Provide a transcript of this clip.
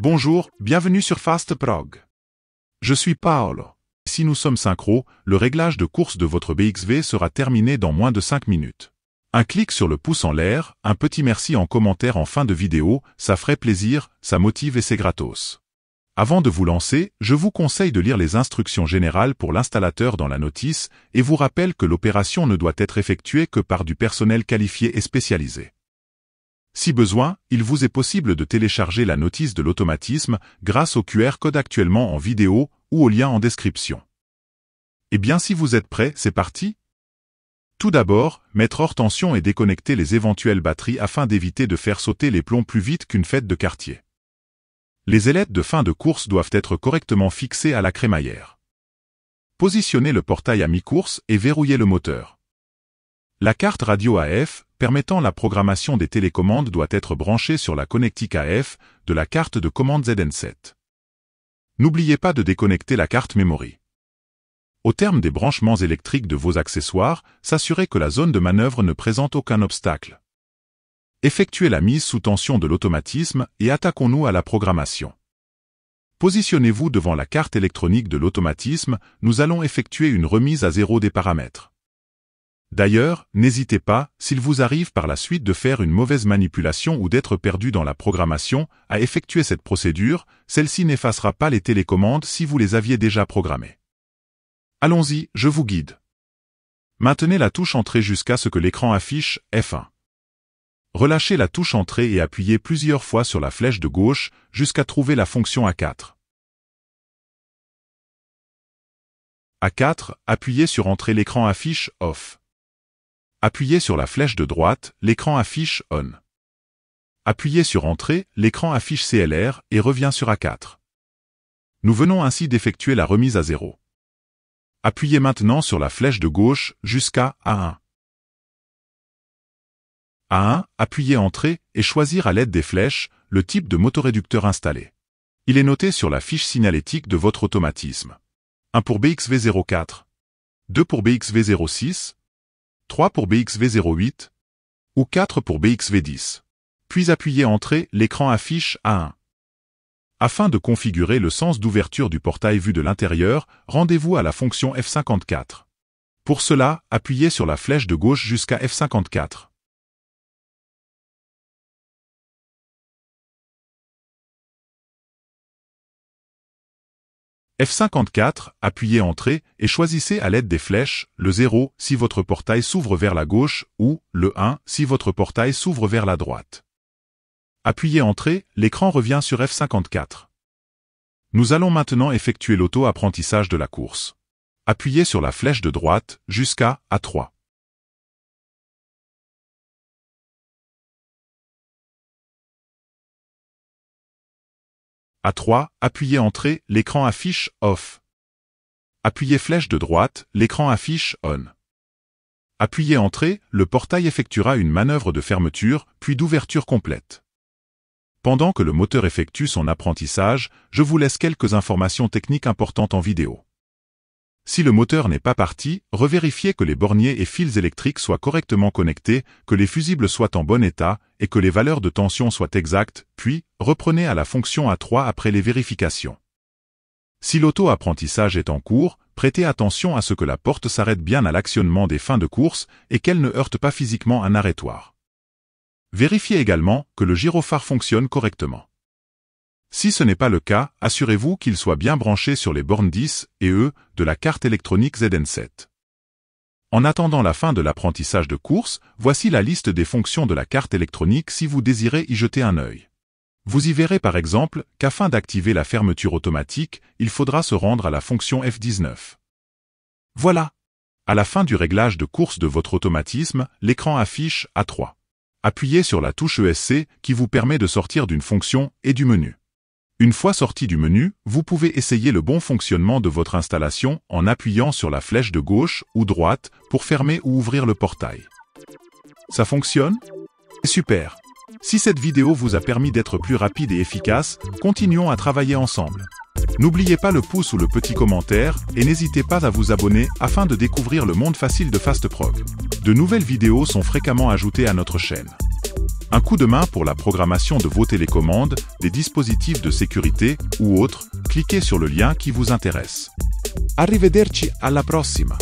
Bonjour, bienvenue sur Fast Je suis Paolo. Si nous sommes synchro, le réglage de course de votre BXV sera terminé dans moins de 5 minutes. Un clic sur le pouce en l'air, un petit merci en commentaire en fin de vidéo, ça ferait plaisir, ça motive et c'est gratos. Avant de vous lancer, je vous conseille de lire les instructions générales pour l'installateur dans la notice et vous rappelle que l'opération ne doit être effectuée que par du personnel qualifié et spécialisé. Si besoin, il vous est possible de télécharger la notice de l'automatisme grâce au QR code actuellement en vidéo ou au lien en description. Eh bien si vous êtes prêt, c'est parti Tout d'abord, mettre hors tension et déconnecter les éventuelles batteries afin d'éviter de faire sauter les plombs plus vite qu'une fête de quartier les ailettes de fin de course doivent être correctement fixées à la crémaillère. Positionnez le portail à mi-course et verrouillez le moteur. La carte radio AF permettant la programmation des télécommandes doit être branchée sur la connectique AF de la carte de commande ZN7. N'oubliez pas de déconnecter la carte Memory. Au terme des branchements électriques de vos accessoires, s'assurez que la zone de manœuvre ne présente aucun obstacle. Effectuez la mise sous tension de l'automatisme et attaquons-nous à la programmation. Positionnez-vous devant la carte électronique de l'automatisme, nous allons effectuer une remise à zéro des paramètres. D'ailleurs, n'hésitez pas, s'il vous arrive par la suite de faire une mauvaise manipulation ou d'être perdu dans la programmation, à effectuer cette procédure, celle-ci n'effacera pas les télécommandes si vous les aviez déjà programmées. Allons-y, je vous guide. Maintenez la touche Entrée jusqu'à ce que l'écran affiche F1. Relâchez la touche Entrée et appuyez plusieurs fois sur la flèche de gauche jusqu'à trouver la fonction A4. A4, appuyez sur Entrée l'écran affiche Off. Appuyez sur la flèche de droite, l'écran affiche On. Appuyez sur Entrée, l'écran affiche CLR et revient sur A4. Nous venons ainsi d'effectuer la remise à zéro. Appuyez maintenant sur la flèche de gauche jusqu'à A1 a 1, appuyez Entrée et choisir à l'aide des flèches le type de motoréducteur installé. Il est noté sur la fiche signalétique de votre automatisme. 1 pour BXV04, 2 pour BXV06, 3 pour BXV08 ou 4 pour BXV10. Puis appuyez Entrée, l'écran affiche A1. Afin de configurer le sens d'ouverture du portail vu de l'intérieur, rendez-vous à la fonction F54. Pour cela, appuyez sur la flèche de gauche jusqu'à F54. F54, appuyez Entrée et choisissez à l'aide des flèches le 0 si votre portail s'ouvre vers la gauche ou le 1 si votre portail s'ouvre vers la droite. Appuyez Entrée, l'écran revient sur F54. Nous allons maintenant effectuer l'auto-apprentissage de la course. Appuyez sur la flèche de droite jusqu'à A3. À 3, appuyez Entrée, l'écran affiche Off. Appuyez flèche de droite, l'écran affiche On. Appuyez Entrée, le portail effectuera une manœuvre de fermeture, puis d'ouverture complète. Pendant que le moteur effectue son apprentissage, je vous laisse quelques informations techniques importantes en vidéo. Si le moteur n'est pas parti, revérifiez que les borniers et fils électriques soient correctement connectés, que les fusibles soient en bon état et que les valeurs de tension soient exactes, puis reprenez à la fonction A3 après les vérifications. Si l'auto-apprentissage est en cours, prêtez attention à ce que la porte s'arrête bien à l'actionnement des fins de course et qu'elle ne heurte pas physiquement un arrêtoir. Vérifiez également que le gyrophare fonctionne correctement. Si ce n'est pas le cas, assurez-vous qu'il soit bien branché sur les bornes 10 et E de la carte électronique ZN7. En attendant la fin de l'apprentissage de course, voici la liste des fonctions de la carte électronique si vous désirez y jeter un œil. Vous y verrez par exemple qu'afin d'activer la fermeture automatique, il faudra se rendre à la fonction F19. Voilà À la fin du réglage de course de votre automatisme, l'écran affiche A3. Appuyez sur la touche ESC qui vous permet de sortir d'une fonction et du menu. Une fois sorti du menu, vous pouvez essayer le bon fonctionnement de votre installation en appuyant sur la flèche de gauche ou droite pour fermer ou ouvrir le portail. Ça fonctionne Super Si cette vidéo vous a permis d'être plus rapide et efficace, continuons à travailler ensemble. N'oubliez pas le pouce ou le petit commentaire et n'hésitez pas à vous abonner afin de découvrir le monde facile de FastProg. De nouvelles vidéos sont fréquemment ajoutées à notre chaîne. Un coup de main pour la programmation de vos télécommandes, des dispositifs de sécurité ou autres, cliquez sur le lien qui vous intéresse. Arrivederci alla prossima!